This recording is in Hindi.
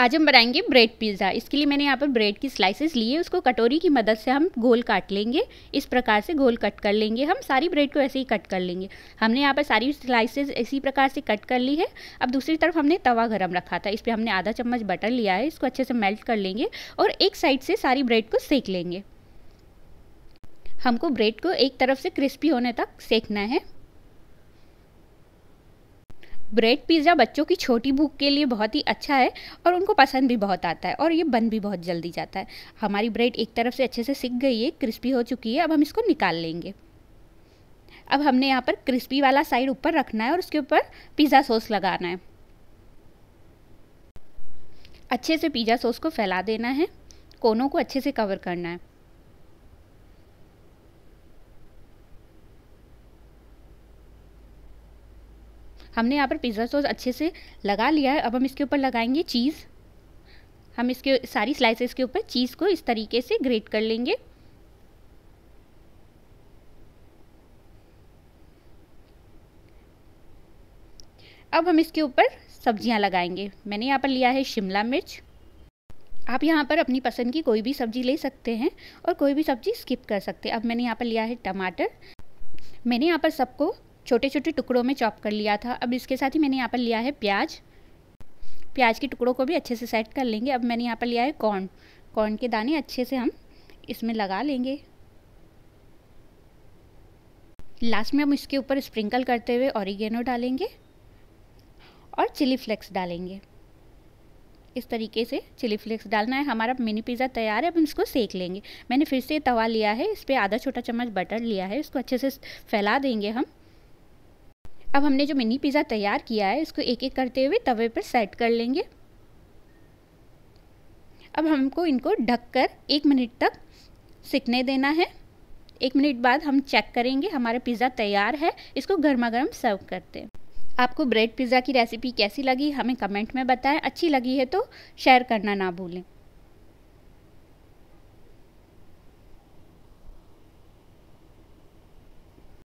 आज हम बनाएंगे ब्रेड पिज़्ज़ा इसके लिए मैंने यहाँ पर ब्रेड की स्लाइसेस लिए उसको कटोरी की मदद से हम गोल काट लेंगे इस प्रकार से गोल कट कर लेंगे हम सारी ब्रेड को ऐसे ही कट कर लेंगे हमने यहाँ पर सारी स्लाइसेस इसी प्रकार से कट कर ली है अब दूसरी तरफ हमने तवा गर्म रखा था इस पर हमने आधा चम्मच बटर लिया है इसको अच्छे से मेल्ट कर लेंगे और एक साइड से सारी ब्रेड को सेक लेंगे हमको ब्रेड को एक तरफ से क्रिस्पी होने तक सेकना है ब्रेड पिज़्ज़ा बच्चों की छोटी भूख के लिए बहुत ही अच्छा है और उनको पसंद भी बहुत आता है और ये बन भी बहुत जल्दी जाता है हमारी ब्रेड एक तरफ से अच्छे से सिक गई है क्रिस्पी हो चुकी है अब हम इसको निकाल लेंगे अब हमने यहाँ पर क्रिस्पी वाला साइड ऊपर रखना है और उसके ऊपर पिज़्ज़ा सॉस लगाना है अच्छे से पिज़्ज़ा सॉस को फैला देना है कोनों को अच्छे से कवर करना है हमने यहाँ पर पिज़्ज़ा सॉस अच्छे से लगा लिया है अब हम इसके ऊपर लगाएंगे चीज़ हम इसके सारी स्लाइसेस के ऊपर चीज़ को इस तरीके से ग्रेट कर लेंगे अब हम इसके ऊपर सब्जियां लगाएंगे मैंने यहाँ पर लिया है शिमला मिर्च आप यहाँ पर अपनी पसंद की कोई भी सब्ज़ी ले सकते हैं और कोई भी सब्ज़ी स्किप कर सकते हैं अब मैंने यहाँ पर लिया है टमाटर मैंने यहाँ पर सबको छोटे छोटे टुकड़ों में चॉप कर लिया था अब इसके साथ ही मैंने यहाँ पर लिया है प्याज प्याज के टुकड़ों को भी अच्छे से सेट कर लेंगे अब मैंने यहाँ पर लिया है कॉर्न कॉर्न के दाने अच्छे से हम इसमें लगा लेंगे लास्ट में हम इसके ऊपर स्प्रिंकल करते हुए ऑरिगेनो डालेंगे और चिली फ्लेक्स डालेंगे इस तरीके से चिली फ्लेक्स डालना है हमारा मिनी पिज़्ज़ा तैयार है अब इसको सेक लेंगे मैंने फिर से तवा लिया है इस पर आधा छोटा चम्मच बटर लिया है इसको अच्छे से फैला देंगे हम अब हमने जो मिनी पिज़्ज़ा तैयार किया है इसको एक एक करते हुए तवे पर सेट कर लेंगे अब हमको इनको ढककर एक मिनट तक सिकने देना है एक मिनट बाद हम चेक करेंगे हमारा पिज़्ज़ा तैयार है इसको गर्मा गर्म सर्व करते हैं आपको ब्रेड पिज़्ज़ा की रेसिपी कैसी लगी हमें कमेंट में बताएं अच्छी लगी है तो शेयर करना ना भूलें